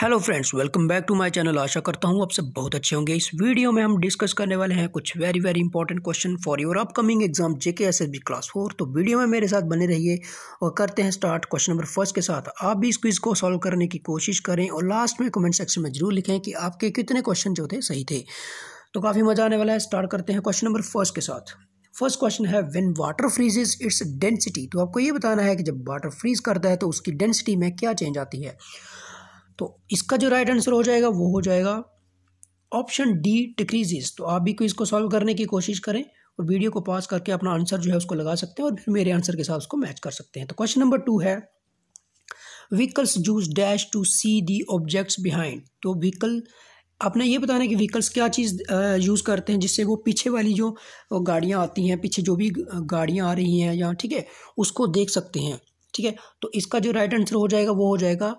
hello friends welcome back to my channel आशा करता हूँ आप सब बहुत अच्छे होंगे इस वीडियो में हम डिस्कस करने वाले हैं कुछ very very important question for your upcoming exam JK SSB class four तो वीडियो में मेरे साथ बने रहिए और करते हैं स्टार्ट क्वेश्चन नंबर फर्स्ट के साथ आप भी इस क्विज को सॉल्व करने की कोशिश करें और लास्ट में कमेंट सेक्शन में जरूर लिखें कि आपके कितने क्वेश्चन जो थे सही थे तो काफ़ी मजा आने वाला है स्टार्ट करते हैं क्वेश्चन नंबर फर्स्ट के साथ फर्स्ट क्वेश्चन है when water freezes its density तो आपको ये बताना है कि जब वाटर फ्रीज करता है तो उसकी डेंसिटी में क्या चेंज आती है तो इसका जो राइट आंसर हो जाएगा वो हो जाएगा ऑप्शन डी डिक्रीजेस तो आप भी इसको सॉल्व करने की कोशिश करें और वीडियो को पॉज करके अपना आंसर जो है उसको लगा सकते हैं और फिर मेरे आंसर के साथ उसको मैच कर सकते हैं तो क्वेश्चन नंबर टू है vehicles use dash to see the objects behind तो व्हीकल आपने ये बताना है कि व्हीकल्स क्या चीज़ यूज़ करते हैं जिससे वो पीछे वाली जो गाड़ियाँ आती हैं पीछे जो भी गाड़ियाँ आ रही हैं या ठीक है उसको देख सकते हैं ठीक है तो इसका जो राइट आंसर हो जाएगा वो हो जाएगा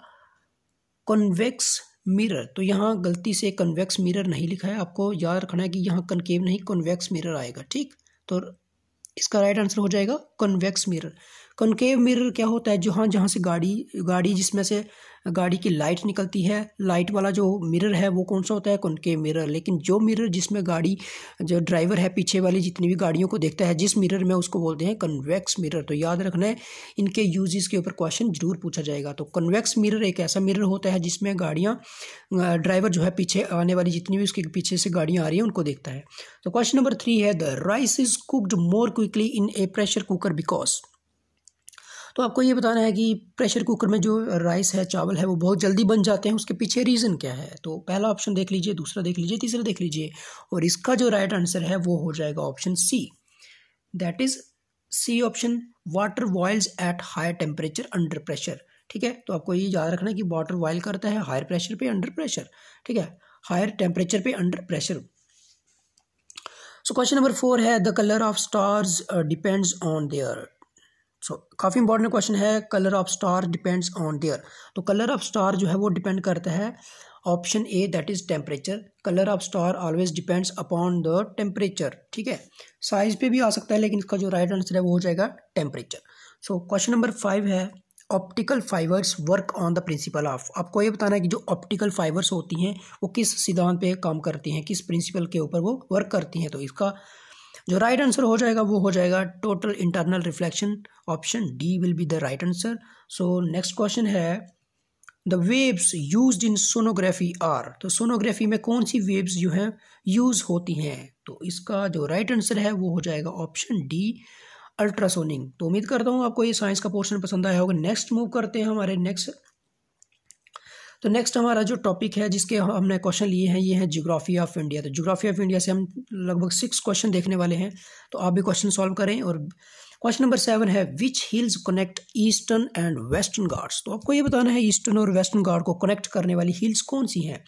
कन्वेक्स मिरर तो यहाँ गलती से कन्वेक्स मिरर नहीं लिखा है आपको याद रखना है कि यहाँ कनकेव नहीं कन्वेक्स मिरर आएगा ठीक तो इसका राइट आंसर हो जाएगा कन्वेक्स मिरर कनकेव मिरर क्या होता है जहाँ जहाँ से गाड़ी गाड़ी जिसमें से गाड़ी की लाइट निकलती है लाइट वाला जो मिरर है वो कौन सा होता है कॉन्केव मिरर लेकिन जो मिरर जिसमें गाड़ी जो ड्राइवर है पीछे वाली जितनी भी गाड़ियों को देखता है जिस मिरर में उसको बोलते हैं कन्वेक्स मिरर तो याद रखना है इनके यूजेस के ऊपर क्वेश्चन जरूर पूछा जाएगा तो कन्वेक्स मिरर एक ऐसा मिरर होता है जिसमें गाड़ियाँ ड्राइवर जो है पीछे आने वाली जितनी भी उसके पीछे से गाड़ियाँ आ रही हैं उनको देखता है तो क्वेश्चन नंबर थ्री है the rice is cooked more quickly in a pressure cooker because तो आपको ये बताना है कि प्रेशर कुकर में जो राइस है चावल है वो बहुत जल्दी बन जाते हैं उसके पीछे रीज़न क्या है तो पहला ऑप्शन देख लीजिए दूसरा देख लीजिए तीसरा देख लीजिए और इसका जो राइट आंसर है वो हो जाएगा option C that is C option water boils at high temperature under pressure ठीक है तो आपको ये याद रखना है कि वाटर वॉयल करता है हायर प्रेशर पे अंडर प्रेशर ठीक है हायर टेम्परेचर पे under pressure so question number four है the colour of stars depends on their so so, काफ़ी इंपॉर्टेंट क्वेश्चन है colour of star depends on their तो कलर ऑफ स्टार जो है वो डिपेंड करता है option A that is temperature colour of star always depends upon the temperature ठीक है साइज पे भी आ सकता है लेकिन इसका जो राइट right आंसर है वो हो जाएगा temperature so question number five है optical fibres work on the principle of आपको ये बताना है कि जो ऑप्टिकल फाइबर्स होती हैं वो किस सिद्धांत पे काम करती हैं किस प्रिंसिपल के ऊपर वो वर्क करती हैं तो इसका जो राइट right आंसर हो जाएगा वो हो जाएगा total internal reflection option D will be the right answer so next question है the waves use in sonography are तो सोनोग्राफी में कौन सी वेव्स जो हैं यूज होती हैं तो इसका जो राइट right आंसर है वो हो जाएगा ऑप्शन डी अल्ट्रासोनिंग तो उम्मीद करता हूँ आपको ये साइंस का पोर्शन पसंद आया होगा नेक्स्ट मूव करते हैं हमारे नेक्स्ट तो नेक्स्ट हमारा जो टॉपिक है जिसके हमने क्वेश्चन लिए हैं ये है जोग्राफी ऑफ इंडिया तो जियोग्राफी ऑफ इंडिया से हम लगभग सिक्स क्वेश्चन देखने वाले हैं तो आप भी क्वेश्चन सॉल्व करें और क्वेश्चन नंबर सेवन है which hills connect eastern and western Ghats तो आपको ये बताना है ईस्टर्न और वेस्टर्न गार्ड को कनेक्ट करने वाली हिल्स कौन सी हैं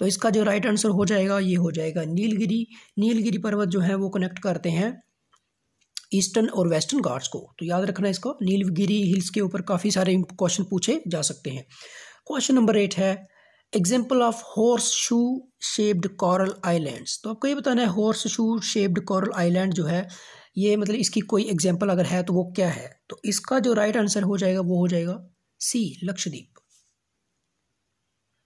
तो इसका जो राइट आंसर हो जाएगा ये हो जाएगा नीलगिरी नीलगिरी पर्वत जो है वो कनेक्ट करते हैं ईस्टर्न और वेस्टर्न गार्ड्स को तो याद रखना इसको नीलगिरी हिल्स के ऊपर काफ़ी सारे क्वेश्चन पूछे जा सकते हैं क्वेश्चन नंबर एट है example of horseshoe shaped coral islands तो आपको ये बताना है horseshoe shaped coral island जो है ये मतलब इसकी कोई एग्जाम्पल अगर है तो वो क्या है तो इसका जो राइट right आंसर हो जाएगा वो हो जाएगा सी लक्षद्वीप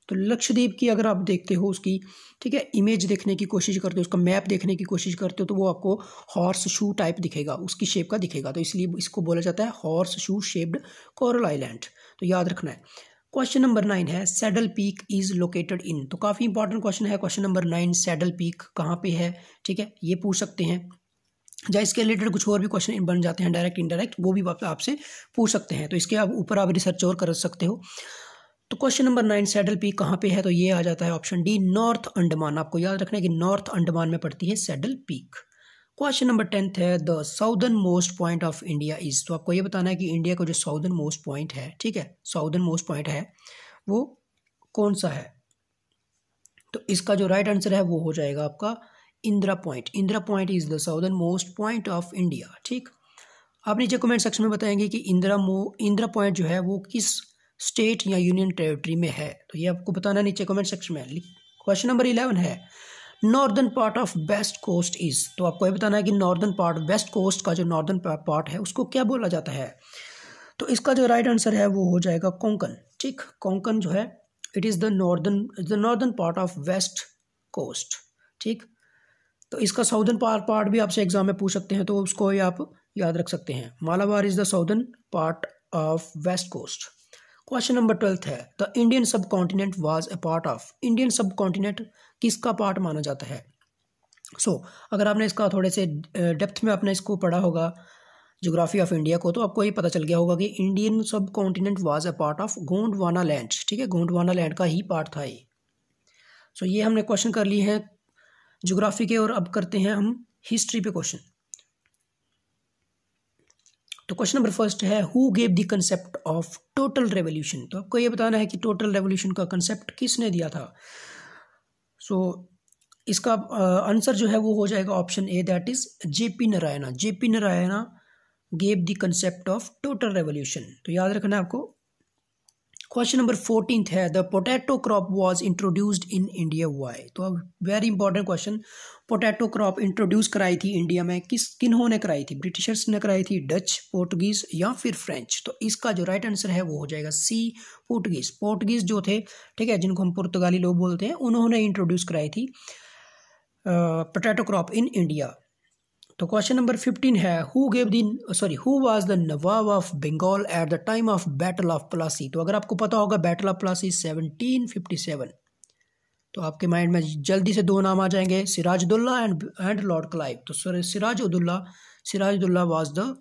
तो लक्षद्वीप की अगर आप देखते हो उसकी ठीक है इमेज देखने की कोशिश करते हो उसका मैप देखने की कोशिश करते हो तो वो आपको हॉर्स शू टाइप दिखेगा उसकी शेप का दिखेगा तो इसलिए इसको बोला जाता है horseshoe shaped coral island तो याद रखना है क्वेश्चन नंबर नाइन है saddle peak is located in तो काफ़ी इंपॉर्टेंट क्वेश्चन है question number nine saddle peak कहाँ पे है ठीक है ये पूछ सकते हैं या इसके रिलेटेड कुछ और भी क्वेश्चन बन जाते हैं डायरेक्ट इनडायरेक्ट वो भी आपसे पूछ सकते हैं तो इसके आप ऊपर आप रिसर्च और कर सकते हो तो question number nine saddle peak कहाँ पे है तो ये आ जाता है ऑप्शन डी नॉर्थ अंडमान आपको याद रखना है कि नॉर्थ अंडमान में पड़ती है saddle peak question number tenth है the southernmost point of India is तो आपको ये बताना है कि इंडिया का जो साउदर्न मोस्ट पॉइंट है ठीक है साउदर्न मोस्ट पॉइंट है वो कौन सा है तो इसका जो राइट right आंसर है वो हो जाएगा आपका Indira point Indira point is the southernmost point of India ठीक आप नीचे कमेंट सेक्शन में बताएंगे कि इंदिरा मो इंदिरा पॉइंट जो है वो किस स्टेट या यूनियन टेरिटरी में है तो ये आपको बताना नीचे कमेंट सेक्शन में क्वेश्चन नंबर इलेवन है northern part of west coast is तो आपको ये बताना है कि नॉर्दर्न पार्ट वेस्ट कोस्ट का जो नॉर्दर्न पार्ट है उसको क्या बोला जाता है तो इसका जो राइट आंसर है वो हो जाएगा कोंकण ठीक कोंकण जो है it is the northern the northern part of west coast ठीक तो इसका साउदर्न पार्ट पार्ट भी आपसे एग्जाम में पूछ सकते हैं तो उसको ही आप याद रख सकते हैं Malabar is the southern part of west coast question number twelfth है the Indian subcontinent was a part of Indian subcontinent किसका पार्ट माना जाता है सो so, अगर आपने इसका थोड़े से डेप्थ में आपने इसको पढ़ा होगा जोग्राफी ऑफ इंडिया को तो आपको ये पता चल गया होगा कि Indian subcontinent was a part of Gondwana land ठीक है गोंडवाना लैंड का ही पार्ट था ये सो so, ये हमने क्वेश्चन कर लिए हैं जोग्राफी के और अब करते हैं हम हिस्ट्री पे क्वेश्चन तो क्वेश्चन नंबर फर्स्ट है who gave the concept of total revolution तो आपको ये बताना है कि टोटल रेवोल्यूशन का कंसेप्ट किसने दिया था सो इसका आंसर जो है वो हो जाएगा option A that is J P Narayana J P Narayana gave the concept of total revolution तो याद रखना है आपको क्वेश्चन नंबर फोर्टीन है the potato crop was introduced in India by तो अब very important question potato crop introduce कराई थी इंडिया में किस किन्हों ने कराई थी ब्रिटिशर्स ने कराई थी डच पोर्टुगीज या फिर फ्रेंच तो इसका जो राइट आंसर है वो हो जाएगा सी पोर्टुगीज पोर्टुगीज जो थे ठीक है जिनको हम पुर्तगाली लोग बोलते हैं उन्होंने इंट्रोड्यूस कराई थी पोटैटो क्रॉप इन इंडिया तो question number fifteen who who गेव दिन sorry who was the Nawab of Bengal at the time of battle of Plassey तो अगर आपको पता होगा battle of Plassey seventeen fifty seven तो आपके माइंड में जल्दी से दो नाम आ जाएंगे Sirajuddaulah and and lord Clive तो sir Siraj Sirajuddaulah was the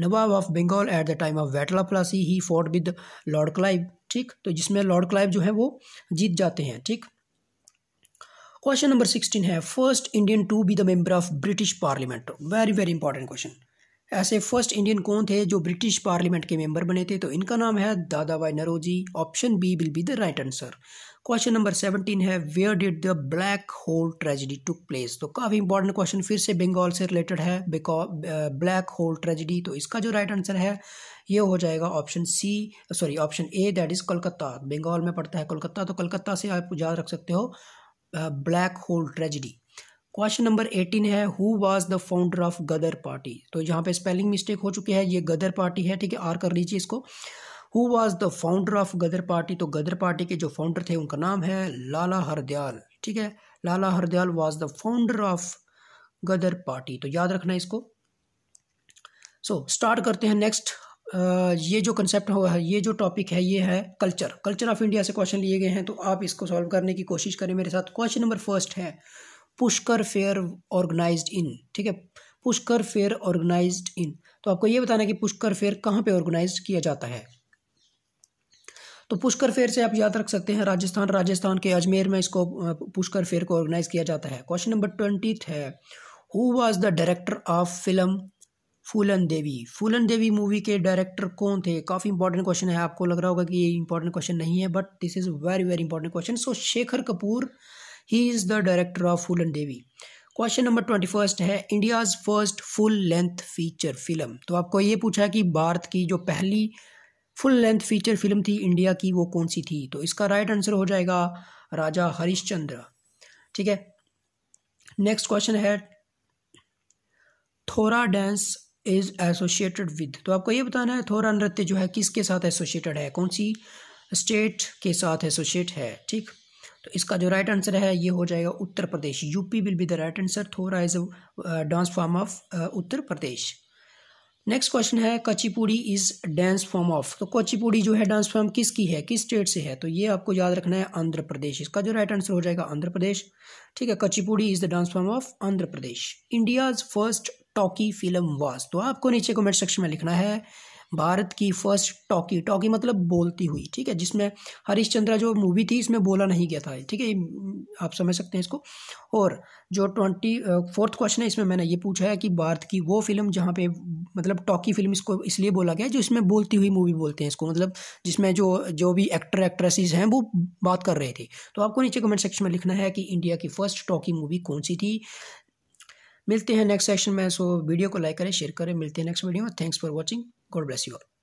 Nawab of Bengal at the time of battle of Plassey he fought with lord Clive ठीक तो जिसमें लॉर्ड क्लाइव जो है वो जीत जाते हैं ठीक क्वेश्चन नंबर सिक्सटीन है first Indian to be the member of British parliament very very important question ऐसे फर्स्ट इंडियन कौन थे जो ब्रिटिश पार्लियामेंट के मेंबर बने थे तो इनका नाम है Dadabhai Naoroji option B will be the right answer question number seventeen है where did the black hole tragedy took place तो काफ़ी इंपॉर्टेंट क्वेश्चन फिर से बंगाल से रिलेटेड है बिकॉज ब्लैक होल ट्रेजिडी तो इसका जो राइट right आंसर है ये हो जाएगा option C sorry option A that is Kolkata Bengal में पड़ता है कोलकाता तो कोलकाता से आप याद रख सकते हो black hole tragedy question number eighteen है who was the founder of Ghadar party तो यहाँ पे स्पेलिंग मिस्टेक हो चुकी है ये गदर पार्टी है ठीक है आर कर लीजिए इसको who was the founder of Ghadar party तो गदर पार्टी के जो फाउंडर थे उनका नाम है लाला हरदयाल ठीक है Lala Hardayal was the founder of Ghadar party तो याद रखना इसको सो so, स्टार्ट करते हैं नेक्स्ट ये जो कंसेप्ट हो है ये जो टॉपिक है ये है कल्चर कल्चर ऑफ इंडिया से क्वेश्चन लिए गए हैं तो आप इसको सॉल्व करने की कोशिश करें मेरे साथ क्वेश्चन नंबर फर्स्ट है पुष्कर फेयर ऑर्गेनाइज इन ठीक है पुष्कर फेयर ऑर्गेनाइज इन तो आपको ये बताना है कि पुष्कर फेयर कहाँ पे ऑर्गेनाइज किया जाता है तो पुष्कर फेयर से आप याद रख सकते हैं राजस्थान राजस्थान के अजमेर में इसको पुष्कर फेयर को ऑर्गेनाइज किया जाता है क्वेश्चन नंबर ट्वेंटी है who was the director of film Phoolan Devi Phoolan Devi movie के डायरेक्टर कौन थे काफ़ी इंपॉर्टेंट क्वेश्चन है आपको लग रहा होगा कि ये इंपॉर्टेंट क्वेश्चन नहीं है but this is very very important question so Shekhar Kapur he is the director of Phoolan Devi question number twenty first है India's first full length feature film तो आपको ये पूछा कि भारत की जो पहली फुल लेंथ फीचर फिल्म थी इंडिया की वो कौन सी थी तो इसका राइट आंसर हो जाएगा राजा हरिश्चंद्र ठीक है नेक्स्ट क्वेश्चन है थोरा डांस इज़ एसोशिएटेड विद तो आपको ये बताना है थोरा नृत्य जो है किसके साथ एसोशिएटेड है कौन सी स्टेट के साथ एसोशिएट है ठीक तो इसका जो राइट आंसर है ये हो जाएगा Uttar Pradesh UP will be the right answer थोरा is a dance form of Uttar Pradesh next question है Kuchipudi is dance form of तो कचीपुड़ी जो है डांस फॉर्म किसकी है किस स्टेट से है तो ये आपको याद रखना है आंध्र प्रदेश इसका जो राइट आंसर हो जाएगा आंध्र प्रदेश ठीक है Kuchipudi is the dance form of Andhra Pradesh India's first talkie film was तो आपको नीचे कमेंट सेक्शन में लिखना है भारत की फर्स्ट टॉकी टॉकी मतलब बोलती हुई ठीक है जिसमें हरीश चंद्रा जो मूवी थी इसमें बोला नहीं गया था ठीक है हम्म, आप समझ सकते हैं इसको और जो ट्वेंटी फोर्थ क्वेश्चन है इसमें मैंने ये पूछा है कि भारत की वो फिल्म जहाँ पे मतलब टॉकी फिल्म इसको इसलिए बोला गया जो इसमें बोलती हुई मूवी बोलते हैं इसको मतलब जिसमें जो जो भी एक्टर एक्ट्रेसेस हैं वो बात कर रहे थे तो आपको नीचे कमेंट सेक्शन में लिखना है कि इंडिया की फर्स्ट टॉकी मूवी कौन सी थी मिलते हैं नेक्स्ट सेशन में सो वीडियो को लाइक करें शेयर करें मिलते हैं नेक्स्ट वीडियो में thanks for watching God bless you all